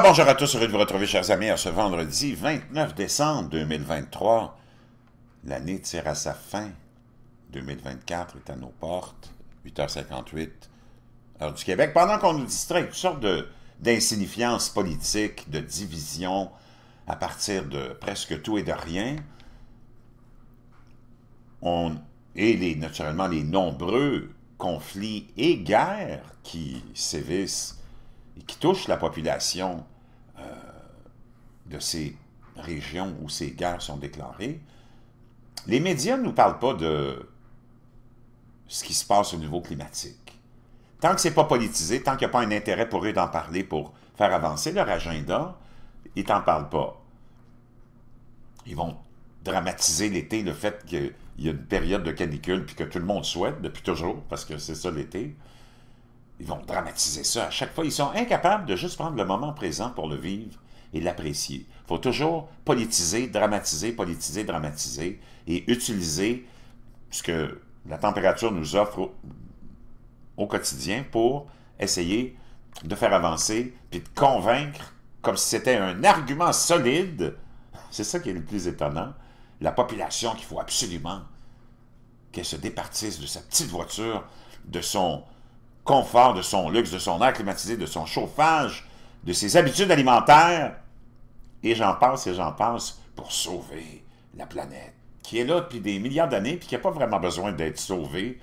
bonjour à tous, heureux de vous retrouver chers amis à ce vendredi 29 décembre 2023. L'année tire à sa fin. 2024 est à nos portes, 8h58, heure du Québec. Pendant qu'on nous distrait toutes sortes d'insignifiances politiques, de divisions à partir de presque tout et de rien, on, et naturellement les nombreux conflits et guerres qui sévissent et qui touche la population euh, de ces régions où ces guerres sont déclarées, les médias ne nous parlent pas de ce qui se passe au niveau climatique. Tant que ce n'est pas politisé, tant qu'il n'y a pas un intérêt pour eux d'en parler pour faire avancer leur agenda, ils t'en parlent pas. Ils vont dramatiser l'été, le fait qu'il y a une période de canicule, puis que tout le monde souhaite depuis toujours, parce que c'est ça l'été ils vont dramatiser ça à chaque fois. Ils sont incapables de juste prendre le moment présent pour le vivre et l'apprécier. Il faut toujours politiser, dramatiser, politiser, dramatiser et utiliser ce que la température nous offre au, quotidien pour essayer de faire avancer puis de convaincre comme si c'était un argument solide. C'est ça qui est le plus étonnant. La population qu'il faut absolument qu'elle se départisse de sa petite voiture, de son confort, de son luxe, de son air climatisé, de son chauffage, de ses habitudes alimentaires. Et j'en passe et j'en pense pour sauver la planète, qui est là depuis des milliards d'années, puis qui n'a pas vraiment besoin d'être sauvée,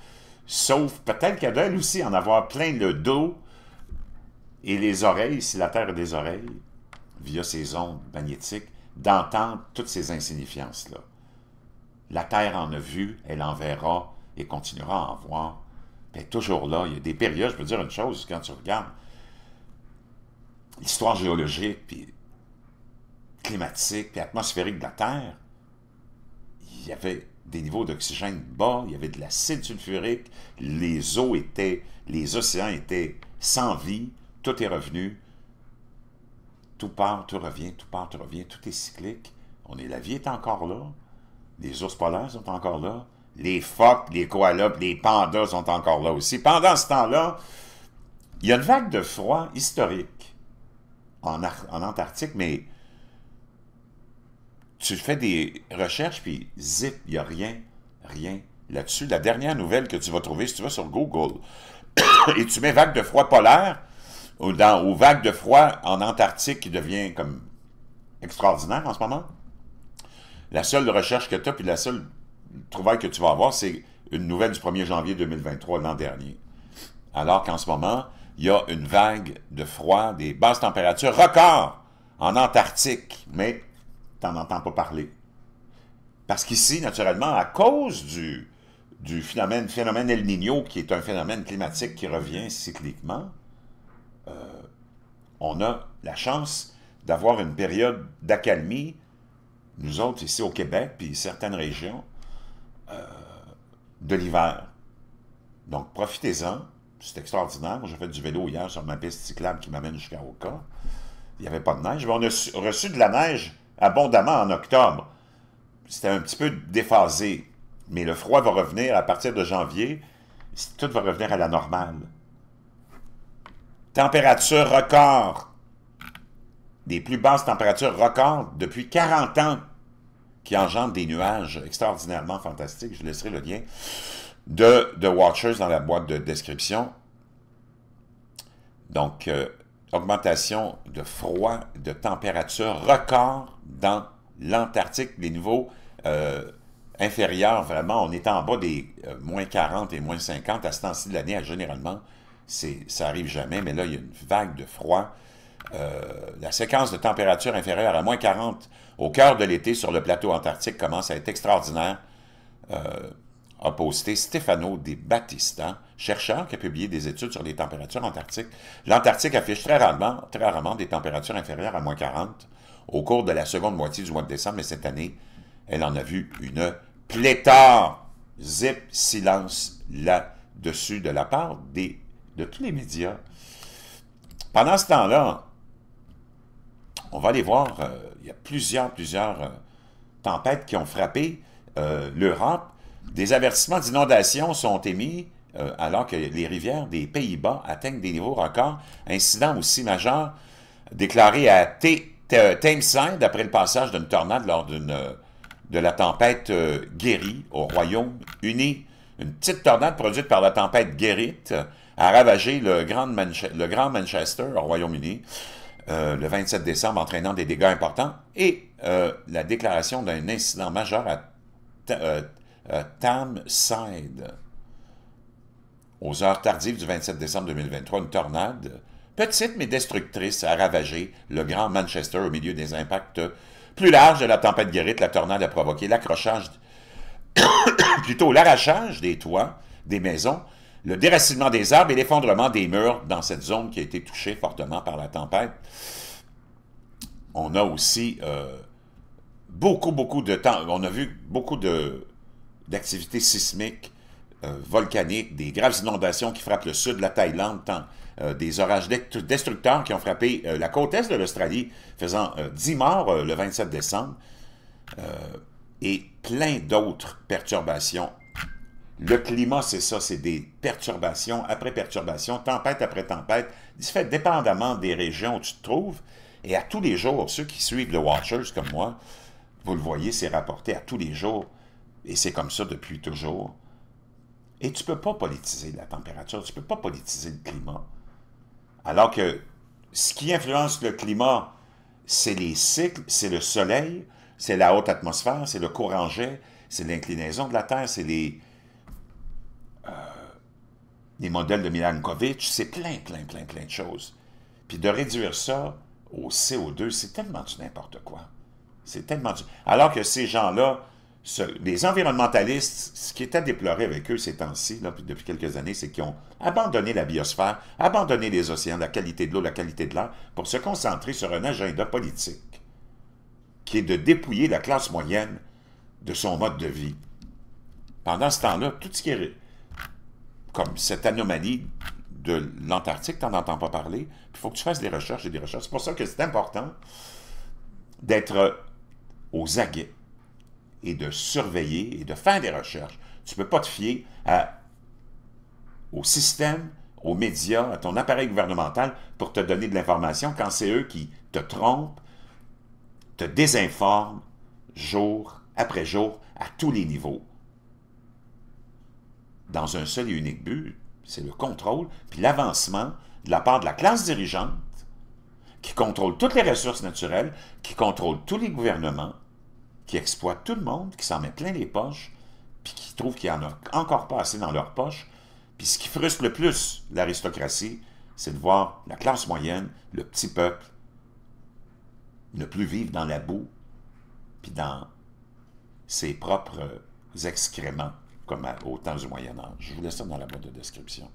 sauf peut-être qu'elle doit elle aussi en avoir plein le dos et les oreilles, si la Terre a des oreilles, via ses ondes magnétiques, d'entendre toutes ces insignifiances-là. La Terre en a vu, elle en verra et continuera à en voir ben, toujours là. Il y a des périodes, je peux dire une chose, quand tu regardes l'histoire géologique, puis climatique, puis atmosphérique de la Terre, il y avait des niveaux d'oxygène bas, il y avait de l'acide sulfurique, les eaux étaient, les océans étaient sans vie, tout est revenu, tout part, tout revient, tout part, tout revient, tout est cyclique. On est, la vie est encore là, les ours polaires sont encore là, les phoques, les koalas, les pandas sont encore là aussi. Pendant ce temps-là, il y a une vague de froid historique en, Antarctique, mais tu fais des recherches, puis zip, il n'y a rien, rien là-dessus. La dernière nouvelle que tu vas trouver, si tu vas sur Google, et tu mets vague de froid polaire, ou, ou vague de froid en Antarctique qui devient comme extraordinaire en ce moment, la seule recherche que tu as, puis la seule trouvaille que tu vas avoir, c'est une nouvelle du 1er janvier 2023, l'an dernier. Alors qu'en ce moment, il y a une vague de froid, des basses températures records en Antarctique, mais tu n'en entends pas parler. Parce qu'ici, naturellement, à cause du, du phénomène, phénomène El Niño, qui est un phénomène climatique qui revient cycliquement, euh, on a la chance d'avoir une période d'accalmie, nous autres ici au Québec, puis certaines régions, euh, de l'hiver. Donc, profitez-en. C'est extraordinaire. Moi, j'ai fait du vélo hier sur ma piste cyclable qui m'amène jusqu'à Oka. Il n'y avait pas de neige. Mais on a reçu de la neige abondamment en octobre. C'était un petit peu déphasé. Mais le froid va revenir à partir de janvier. Tout va revenir à la normale. Température record. Des plus basses températures record depuis 40 ans qui engendre des nuages extraordinairement fantastiques. Je laisserai le lien de The Watchers dans la boîte de description. Donc, euh, augmentation de froid, de température record dans l'Antarctique, des niveaux euh, inférieurs, vraiment, on est en bas des euh, moins 40 et moins 50 à ce temps-ci de l'année, généralement, ça arrive jamais, mais là, il y a une vague de froid euh, la séquence de température inférieure à moins 40 au cœur de l'été sur le plateau antarctique commence à être extraordinaire, euh, a posté Stefano De Battista, chercheur qui a publié des études sur les températures antarctiques. L'Antarctique affiche très rarement, très rarement des températures inférieures à moins 40 au cours de la seconde moitié du mois de décembre, mais cette année, elle en a vu une pléthore. Zip silence là-dessus de la part des, de tous les médias. Pendant ce temps-là, on va aller voir, euh, il y a plusieurs, plusieurs euh, tempêtes qui ont frappé euh, l'Europe. Des avertissements d'inondation sont émis alors que les rivières des Pays-Bas atteignent des niveaux records. Incident aussi majeur déclaré à Thameside d'après le passage d'une tornade lors de la tempête Guéry au Royaume-Uni. Une petite tornade produite par la tempête guérit a ravagé le Grand Manchester au Royaume-Uni. Euh, le 27 décembre entraînant des dégâts importants et euh, la déclaration d'un incident majeur à, Tamside. Euh, Aux heures tardives du 27 décembre 2023, une tornade, petite mais destructrice, a ravagé le Grand Manchester au milieu des impacts plus larges de la tempête Guérite. La tornade a provoqué l'accrochage, plutôt l'arrachage des toits des maisons le déracinement des arbres et l'effondrement des murs dans cette zone qui a été touchée fortement par la tempête. On a aussi euh, beaucoup, beaucoup de temps, on a vu beaucoup d'activités sismiques, euh, volcaniques, des graves inondations qui frappent le sud de la Thaïlande, euh, des orages destructeurs qui ont frappé la côte est de l'Australie, faisant 10 morts le 27 décembre, et plein d'autres perturbations le climat, c'est ça, c'est des perturbations après perturbations, tempête après tempête. fait dépendamment des régions où tu te trouves. Et à tous les jours, ceux qui suivent le Watchers comme moi, vous le voyez, c'est rapporté à tous les jours. Et c'est comme ça depuis toujours. Et tu ne peux pas politiser la température, tu ne peux pas politiser le climat. Alors que ce qui influence le climat, c'est les cycles, c'est le soleil, c'est la haute atmosphère, c'est le courant jet, c'est l'inclinaison de la Terre, c'est les, les modèles de Milankovitch, c'est plein, plein, plein, plein de choses. Puis de réduire ça au CO2, c'est tellement du n'importe quoi. C'est tellement du... Alors que ces gens-là, les environnementalistes, ce qui est à déplorer avec eux ces temps-ci, depuis quelques années, c'est qu'ils ont abandonné la biosphère, abandonné les océans, la qualité de l'eau, la qualité de l'air, pour se concentrer sur un agenda politique, qui est de dépouiller la classe moyenne de son mode de vie. Pendant ce temps-là, tout ce qui est comme cette anomalie de l'Antarctique, tu n'en entends pas parler. Il faut que tu fasses des recherches et des recherches. C'est pour ça que c'est important d'être aux aguets et de surveiller et de faire des recherches. Tu ne peux pas te fier au système, aux médias, à ton appareil gouvernemental pour te donner de l'information quand c'est eux qui te trompent, te désinforment jour après jour à tous les niveaux dans un seul et unique but, c'est le contrôle, puis l'avancement de la part de la classe dirigeante qui contrôle toutes les ressources naturelles, qui contrôle tous les gouvernements, qui exploite tout le monde, qui s'en met plein les poches, puis qui trouve qu'il n'y en a encore pas assez dans leurs poches. Puis ce qui frustre le plus l'aristocratie, c'est de voir la classe moyenne, le petit peuple, ne plus vivre dans la boue, puis dans ses propres excréments comme au temps du Moyen Âge. Je vous laisse ça dans la boîte de description.